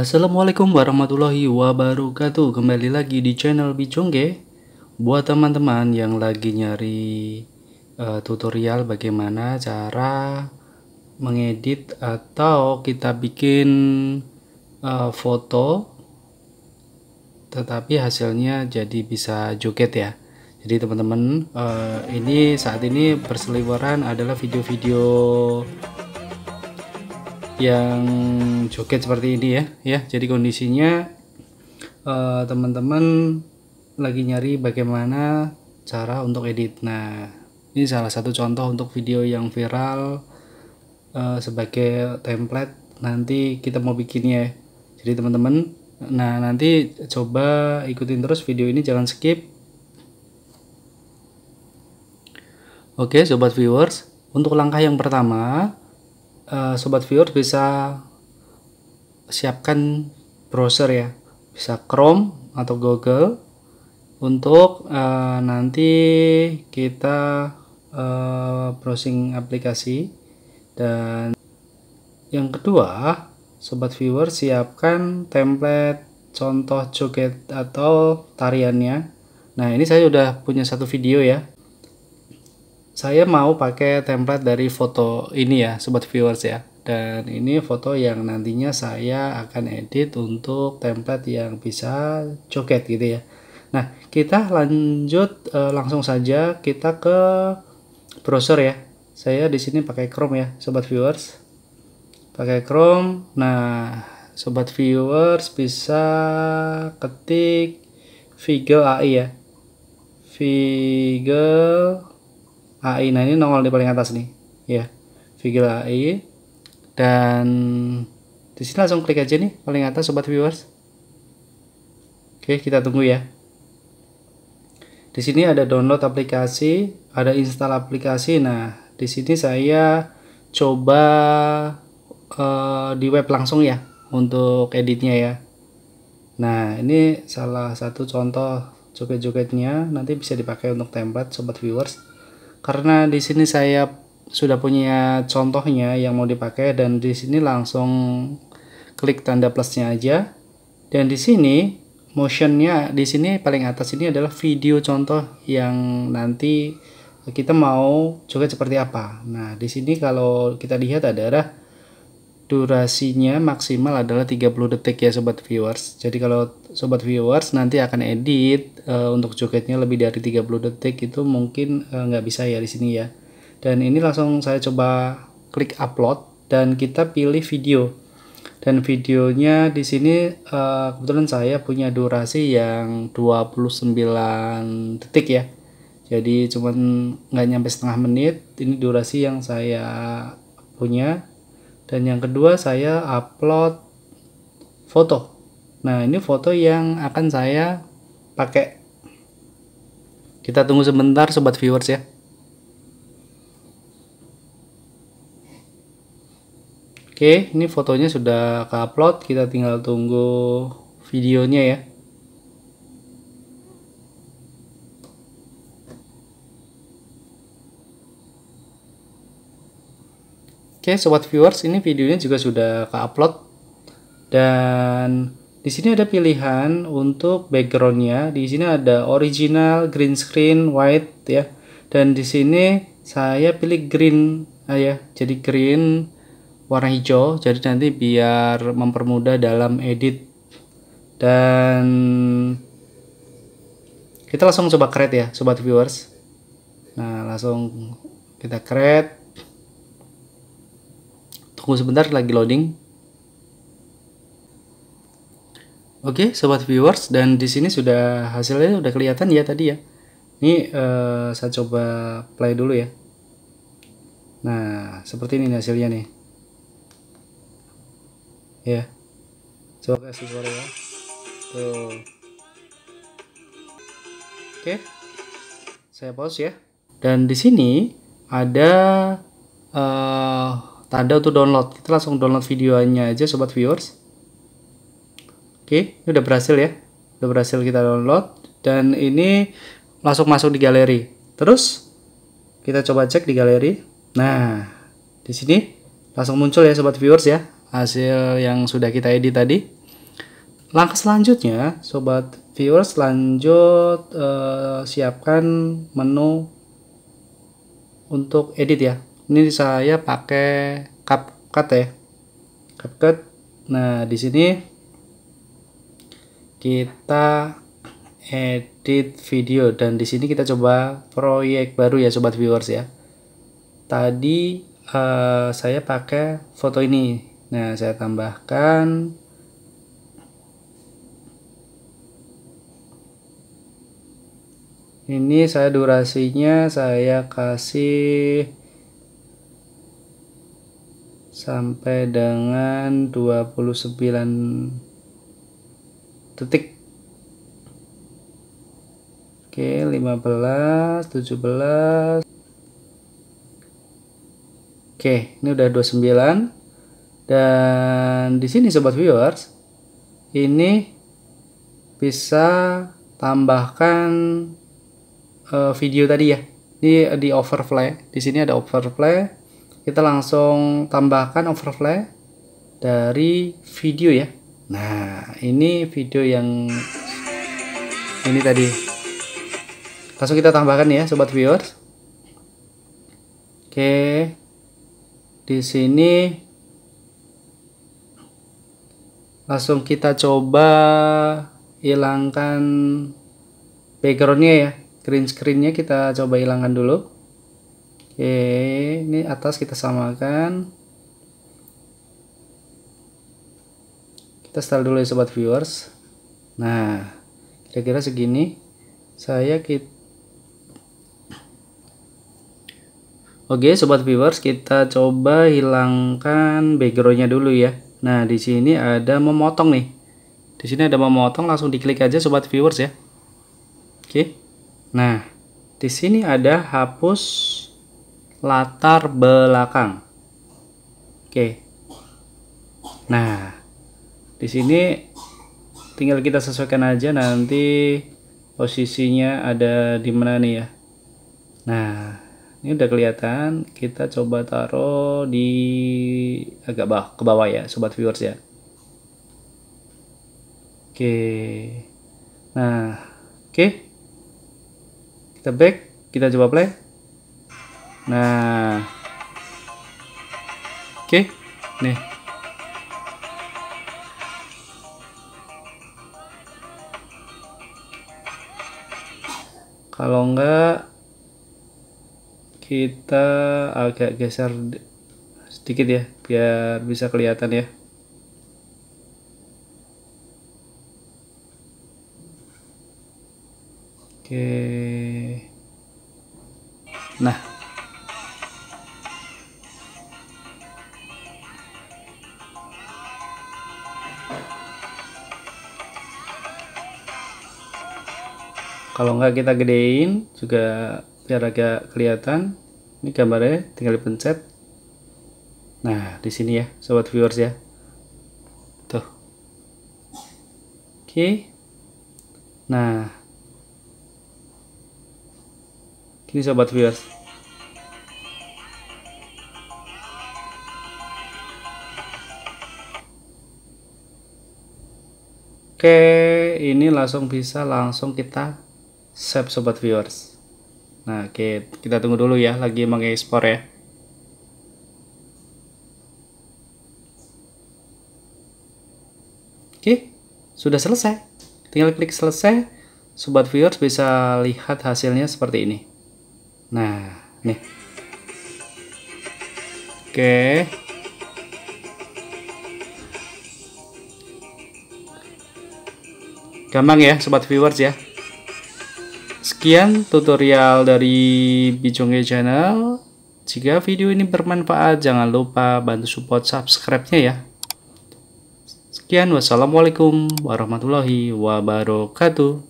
Assalamualaikum warahmatullahi wabarakatuh Kembali lagi di channel Bicongge Buat teman-teman yang lagi nyari uh, tutorial bagaimana cara mengedit atau kita bikin uh, foto Tetapi hasilnya jadi bisa joget ya Jadi teman-teman uh, ini saat ini berseliweran adalah video-video yang joget seperti ini ya ya jadi kondisinya eh, teman-teman uh, lagi nyari bagaimana cara untuk edit nah ini salah satu contoh untuk video yang viral uh, sebagai template nanti kita mau bikinnya jadi teman-teman nah nanti coba ikutin terus video ini jangan skip oke sobat viewers untuk langkah yang pertama Eh, sobat viewer bisa siapkan browser ya bisa Chrome atau Google untuk uh, nanti kita uh, browsing aplikasi dan yang kedua sobat viewer siapkan template contoh joget atau tariannya nah ini saya sudah punya satu video ya saya mau pakai template dari foto ini ya sobat viewers ya dan ini foto yang nantinya saya akan edit untuk template yang bisa coket gitu ya nah kita lanjut e, langsung saja kita ke browser ya saya di sini pakai Chrome ya sobat viewers pakai Chrome nah sobat viewers bisa ketik Figure AI ya Figure AI nah ini nongol di paling atas nih ya figure AI dan di sini langsung klik aja nih paling atas sobat viewers oke kita tunggu ya di sini ada download aplikasi ada install aplikasi nah di sini saya coba uh, di web langsung ya untuk editnya ya nah ini salah satu contoh joget-jogetnya nanti bisa dipakai untuk template sobat viewers karena di sini saya sudah punya contohnya yang mau dipakai dan di sini langsung klik tanda plusnya aja dan di sini motionnya di sini paling atas ini adalah video contoh yang nanti kita mau juga seperti apa nah di sini kalau kita lihat adalah durasinya maksimal adalah 30 detik ya sobat viewers. Jadi kalau sobat viewers nanti akan edit e, untuk jogetnya lebih dari 30 detik itu mungkin nggak eh, nggak bisa ya di sini ya. Dan ini langsung saya coba klik upload dan kita pilih video. Dan videonya di sini e, kebetulan saya punya durasi yang 29 detik ya. Jadi cuman nggak nyampe setengah menit. Ini durasi yang saya punya dan yang kedua saya upload foto nah ini foto yang akan saya pakai kita tunggu sebentar sobat viewers ya oke ini fotonya sudah ke upload kita tinggal tunggu videonya ya Oke, sobat viewers, ini videonya juga sudah ke upload dan di sini ada pilihan untuk backgroundnya. Di sini ada original, green screen, white ya. Dan di sini saya pilih green ah ya, jadi green warna hijau. Jadi nanti biar mempermudah dalam edit. Dan kita langsung coba create ya, sobat viewers. Nah, langsung kita create Tunggu sebentar lagi loading. Oke, okay, sobat viewers dan di sini sudah hasilnya sudah kelihatan ya tadi ya. Ini uh, saya coba play dulu ya. Nah, seperti ini hasilnya nih. Ya. Coba kasih suara ya. Tuh. Oke. Okay. Saya pause ya. Dan di sini ada uh, tanda untuk download kita langsung download videonya aja sobat viewers oke ini udah berhasil ya udah berhasil kita download dan ini langsung masuk di galeri terus kita coba cek di galeri nah di sini langsung muncul ya sobat viewers ya hasil yang sudah kita edit tadi langkah selanjutnya sobat viewers lanjut uh, siapkan menu untuk edit ya ini saya pakai CapCut ya CapCut nah di sini kita edit video dan di sini kita coba proyek baru ya sobat viewers ya tadi uh, saya pakai foto ini nah saya tambahkan ini saya durasinya saya kasih sampai dengan 29 detik oke 15 17 oke ini udah 29 dan di sini sobat viewers ini bisa tambahkan uh, video tadi ya ini di overlay di sini ada overlay kita langsung tambahkan overlay dari video ya nah ini video yang ini tadi langsung kita tambahkan ya sobat viewers oke di sini langsung kita coba hilangkan backgroundnya ya green screennya kita coba hilangkan dulu Oke, ini atas kita samakan kita setel dulu ya sobat viewers nah kira-kira segini saya kita Oke sobat viewers kita coba hilangkan backgroundnya dulu ya Nah di sini ada memotong nih di sini ada memotong langsung diklik aja sobat viewers ya Oke Nah di sini ada hapus latar belakang. Oke. Nah, di sini tinggal kita sesuaikan aja nanti posisinya ada di mana nih ya. Nah, ini udah kelihatan. Kita coba taruh di agak bawah ke bawah ya, sobat viewers ya. Oke. Nah, oke. Kita back, kita coba play. Nah. Oke, okay. nih. Kalau enggak kita agak geser sedikit ya biar bisa kelihatan ya. Oke. Okay. Nah, kalau enggak kita gedein juga biar agak kelihatan ini gambarnya tinggal dipencet nah di sini ya sobat viewers ya tuh oke nah ini sobat viewers Oke, ini langsung bisa langsung kita Sep Sobat Viewers. Nah, oke, kita tunggu dulu ya, lagi mengekspor ya. Oke, sudah selesai. Tinggal klik selesai, Sobat Viewers bisa lihat hasilnya seperti ini. Nah, nih. Oke. Gampang ya, Sobat Viewers ya. Sekian tutorial dari Bijongge Channel. Jika video ini bermanfaat, jangan lupa bantu support subscribe-nya ya. Sekian, wassalamualaikum warahmatullahi wabarakatuh.